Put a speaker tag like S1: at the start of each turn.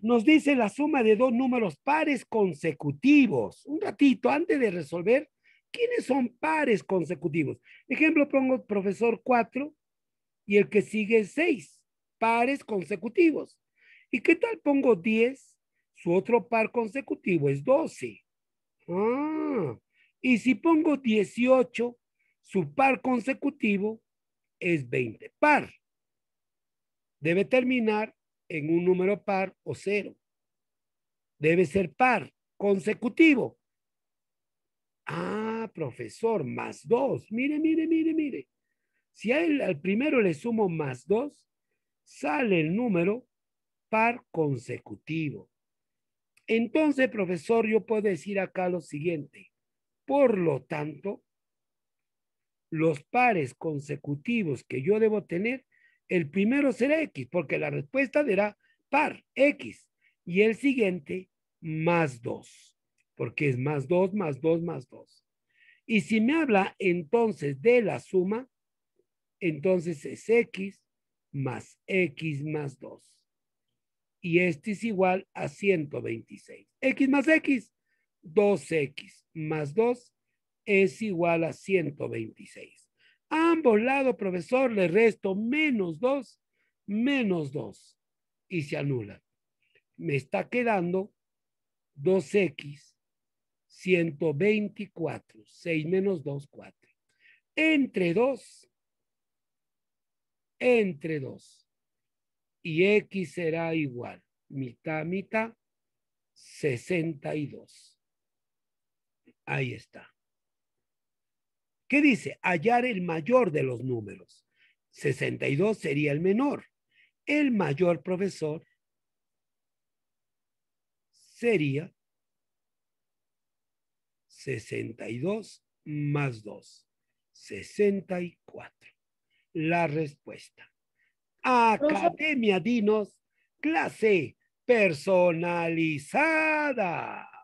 S1: nos dice la suma de dos números pares consecutivos. Un ratito antes de resolver, ¿quiénes son pares consecutivos? Ejemplo, pongo profesor 4 y el que sigue es 6, pares consecutivos. ¿Y qué tal pongo 10? Su otro par consecutivo es 12. Ah, y si pongo 18, su par consecutivo es 20. Par debe terminar en un número par o cero. Debe ser par, consecutivo. Ah, profesor, más dos. Mire, mire, mire, mire. Si al primero le sumo más dos, sale el número par consecutivo. Entonces, profesor, yo puedo decir acá lo siguiente. Por lo tanto, los pares consecutivos que yo debo tener el primero será X, porque la respuesta será par, X, y el siguiente más 2, porque es más 2, más 2, más 2. Y si me habla entonces de la suma, entonces es X más X más 2. Y este es igual a 126. X más X, 2X más 2 es igual a 126 ambos lados, profesor, le resto menos 2, menos 2 y se anula. Me está quedando 2x, 124, 6 menos 2, 4. Entre 2, entre 2. Y x será igual, mitad, mitad, 62. Ahí está. ¿Qué dice? Hallar el mayor de los números. 62 sería el menor. El mayor profesor sería 62 más 2, 64. La respuesta. Academia Dinos, clase personalizada.